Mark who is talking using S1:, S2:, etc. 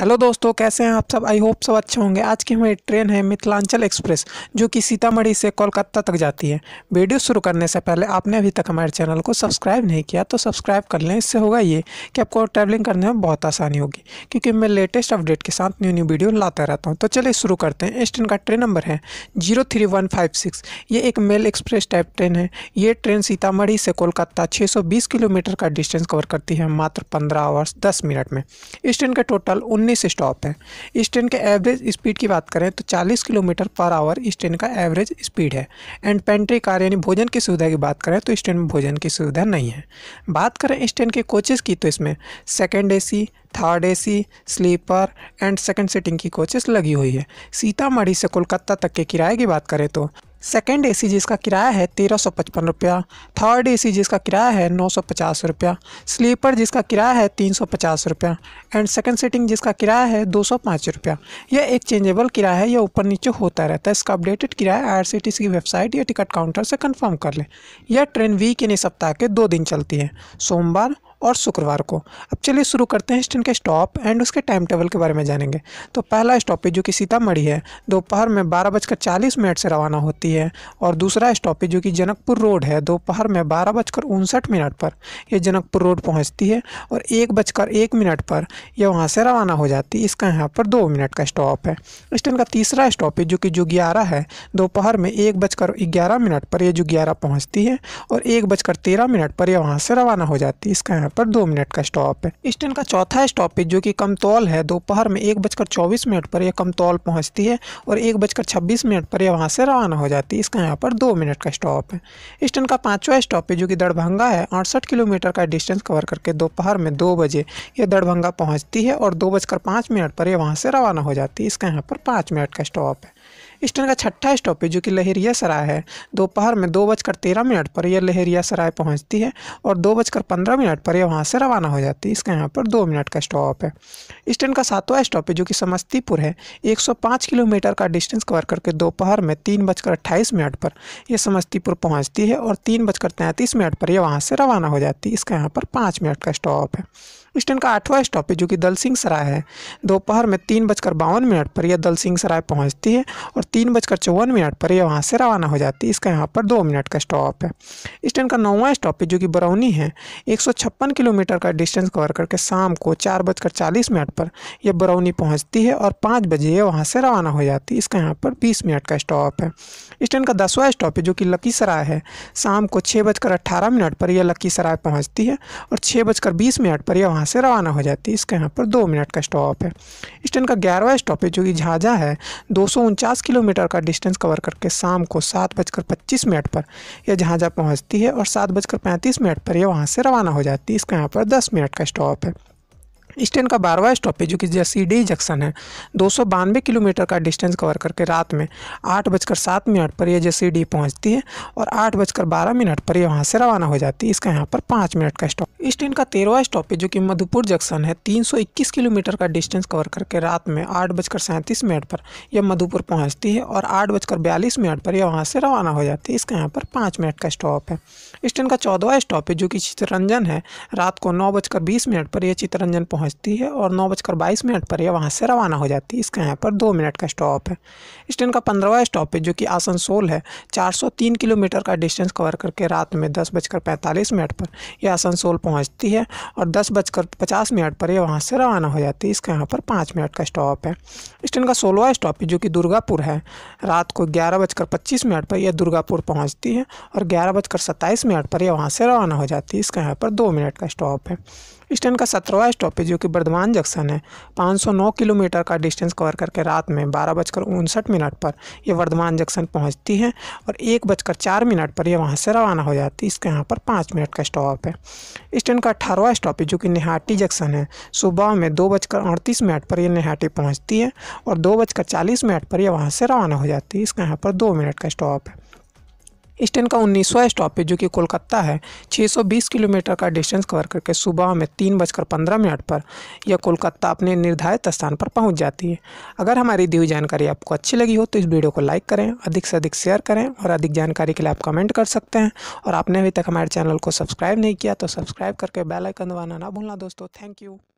S1: hello दोस्तों कैसे हैं आप सब आई होप सब अच्छे होंगे आज की हमारी ट्रेन है मिथिलांचल एक्सप्रेस जो कि सीतामढ़ी से कोलकाता तक जाती है वीडियो शुरू करने से पहले आपने अभी तक हमारे चैनल को सब्सक्राइब नहीं किया तो सब्सक्राइब कर लें इससे होगा ये कि आपको ट्रैवलिंग करने में बहुत आसानी होगी क्योंकि मैं लेटेस्ट अपडेट के साथ न्यू न्यू वीडियो लाता रहता हूँ तो चलिए शुरू करते हैं इस ट्रेन का ट्रेन नंबर है जीरो ये एक मेल एक्सप्रेस टाइप ट्रेन है ये ट्रेन सीतामढ़ी से कोलकाता छः किलोमीटर का डिस्टेंस कवर करती है मात्र पंद्रह आवर्स दस मिनट में इस ट्रेन का टोटल उन्नीस 19 स्टॉप हैं इस ट्रेन के एवरेज स्पीड की बात करें तो 40 किलोमीटर पर आवर इस ट्रेन का एवरेज स्पीड है एंड पेंट्री कार यानी भोजन की सुविधा की बात करें तो इस ट्रेन में भोजन की सुविधा नहीं है बात करें इस ट्रेन के कोचेज़ की तो इसमें second A third AC sleeper and second seating की कोचेस लगी हुई है सीतामढ़ी से कोलकाता तक के किराए की बात करें तो सेकेंड ए सी जिसका किराया है तेरह सौ पचपन रुपया थर्ड ए सी जिसका किराया है नौ सौ पचास रुपया स्लीपर जिसका किराया है तीन सौ पचास रुपया एंड सेकेंड सीटिंग जिसका किराया है दो सौ पाँच रुपया यह एक चेंजेबल किराया है यह ऊपर नीचे होता रहता है इसका अपडेटेड किराया आर सी टी सी की वेबसाइट या टिकट काउंटर से कन्फर्म कर लें यह ट्रेन वीक यानी सप्ताह के दो दिन चलती है सोमवार और शुक्रवार को अब चलिए शुरू करते हैं स्टेन के स्टॉप एंड उसके टाइम टेबल के बारे में जानेंगे तो पहला स्टॉपेज जो कि सीतामढ़ी है दोपहर में बारह बजकर चालीस मिनट से रवाना होती है और दूसरा स्टॉपेज जो कि जनकपुर रोड है दोपहर में बारह बजकर उनसठ मिनट पर यह जनकपुर रोड पहुँचती है और एक बजकर एक मिनट पर यह वहाँ से रवाना हो जाती है इसका यहाँ पर दो मिनट का स्टॉप है स्टेन का तीसरा स्टॉपेज जो कि ग्यारह है दोपहर में एक बजकर ग्यारह मिनट पर यह ग्यारह पहुँचती है और एक बजकर तेरह मिनट पर यह वहाँ से रवाना हो जाती है इसका यहाँ समय पर दो मिनट का स्टॉप है इस ट्रेन का चौथा स्टॉपेज जो कि कमतौल है दोपहर में एक बजकर चौबीस मिनट पर यह कमतौल पहुंचती है और एक बजकर छब्बीस मिनट पर यह वहाँ से रवाना हो जाती है इसका यहाँ पर दो मिनट का स्टॉप है इस ट्रेन का पाँचवा स्टॉपेज जो कि दरभंगा है अड़सठ किलोमीटर का डिस्टेंस कवर करके दोपहर में दो बजे यह दरभंगा पहुँचती है और दो बजकर पाँच मिनट पर यह वहाँ से रवाना हो जाती है इसका यहाँ पर पाँच मिनट का स्टॉप है इस का छठा स्टॉपेज जो कि लहेरिया सराय है दोपहर में दो बजकर तेरह मिनट पर यह लहेरिया सराय पहुंचती है और दो बजकर पंद्रह मिनट पर यह वहाँ से रवाना हो जाती है इसका यहाँ पर दो मिनट का स्टॉप है इस ट्रेन का सातवां स्टॉपेज जो कि समस्तीपुर है एक सौ पाँच किलोमीटर का डिस्टेंस कवर करके दोपहर में तीन बजकर अट्ठाईस मिनट पर यह समस्तीपुर पहुँचती है और तीन बजकर तैंतीस मिनट पर यह वहाँ से रवाना हो जाती है इसका यहाँ पर पाँच मिनट का स्टॉप है इस का आठवां स्टॉपेज जो कि सिंह सराय है दोपहर में तीन बजकर बावन मिनट पर यह सिंह सराय पहुंचती है और तीन बजकर चौवन मिनट पर यह वहाँ से रवाना हो जाती है इसका यहाँ पर दो मिनट का स्टॉप है इस ट्रेन का नौवां स्टॉपेज जो कि बरौनी है एक किलोमीटर का डिस्टेंस कवर करके शाम को चार बजकर चालीस मिनट पर यह बरौनी पहुँचती है और पाँच बजे यह वहाँ से रवाना हो जाती है इसका यहाँ पर बीस मिनट का स्टॉप है इस ट्रेन का दसवां स्टॉपेज जो कि सराय है शाम को छः बजकर अट्ठारह मिनट पर यह सराय पहुँचती है और छः बजकर बीस मिनट पर यह वहाँ वहाँ से रवाना हो जाती है इसका यहाँ पर दो मिनट का स्टॉप है इस ट्रेन का ग्यारहवा स्टॉप है जो कि झाझा है दो किलोमीटर का डिस्टेंस कवर करके शाम को सात बजकर पच्चीस मिनट पर यह झाझा पहुँचती है और सात बजकर पैंतीस मिनट पर यह वहाँ से रवाना हो जाती है इसका यहाँ पर दस मिनट का स्टॉप है इस ट्रेन का बारहवा स्टॉप है जो कि जसीडी जंक्शन है दो किलोमीटर का डिस्टेंस कवर करके रात में आठ बजकर सात मिनट पर यह जसीडी पहुंचती है और आठ बजकर बारह मिनट पर यह वहां से रवाना हो जाती है इसका यहाँ पर पाँच मिनट का स्टॉप इस ट्रेन का तेरहवा स्टॉप है जो कि मधुपुर जंक्शन है तीन किलोमीटर का डिस्टेंस कवर करके रात में आठ बजकर सैंतीस मिनट पर यह मधुपुर पहुँचती है और आठ बजकर बयालीस मिनट पर यह वहाँ से रवाना हो जाती है इसका यहाँ पर पाँच मिनट का स्टॉप है इस ट्रेन का चौदहवा स्टॉप है जो कि चित्तरंजन है रात को नौ बजकर बीस मिनट पर यह चित्तरंजन पहुंचती है और नौ बजकर बाईस मिनट पर यह वहां से रवाना हो जाती है इसका यहाँ पर दो मिनट का स्टॉप है इस ट्रेन का पंद्रहवा स्टॉप है जो कि आसनसोल है 403 किलोमीटर का डिस्टेंस कवर करके रात में दस बजकर पैंतालीस मिनट पर यह आसनसोल पहुँचती है और दस बजकर पचास मिनट पर यह वहाँ से रवाना हो जाती है इसका यहाँ पर पाँच मिनट का स्टॉप है इस ट्रेन का सोलहवा स्टॉप है जो कि दुर्गापुर है रात को ग्यारह बजकर पच्चीस मिनट पर यह दुर्गापुर पहुँचती है और ग्यारह बजकर सत्ताईस मिनट पर यह वहाँ से रवाना हो जाती है इसका यहाँ पर दो मिनट का स्टॉप है इस का सत्रहवा स्टॉपेज जो कि बर्धमान जंक्शन है 509 किलोमीटर का डिस्टेंस कवर करके रात में बारह बजकर उनसठ मिनट पर यह वर्धमान जंक्शन पहुंचती है और एक बजकर चार मिनट पर यह वहाँ से रवाना हो जाती है इसके यहाँ पर पाँच मिनट का स्टॉप है इस का अठारहवा स्टॉपेज जो कि निहाटी जंक्शन है सुबह में दो बजकर अड़तीस मिनट पर यह निहाटी पहुँचती है और दो बजकर चालीस मिनट पर यह वहाँ से रवाना हो जाती है इसके यहाँ पर दो मिनट का स्टॉप है इस ट्रेन का उन्नीसवा स्टॉपेज जो कि कोलकाता है 620 किलोमीटर का डिस्टेंस कवर करके सुबह में तीन बजकर पंद्रह मिनट पर यह कोलकाता अपने निर्धारित स्थान पर पहुंच जाती है अगर हमारी दी हुई जानकारी आपको अच्छी लगी हो तो इस वीडियो को लाइक करें अधिक से अधिक शेयर करें और अधिक जानकारी के लिए आप कमेंट कर सकते हैं और आपने अभी तक हमारे चैनल को सब्सक्राइब नहीं किया तो सब्सक्राइब करके बेलाइकन दबाना ना भूलना दोस्तों थैंक यू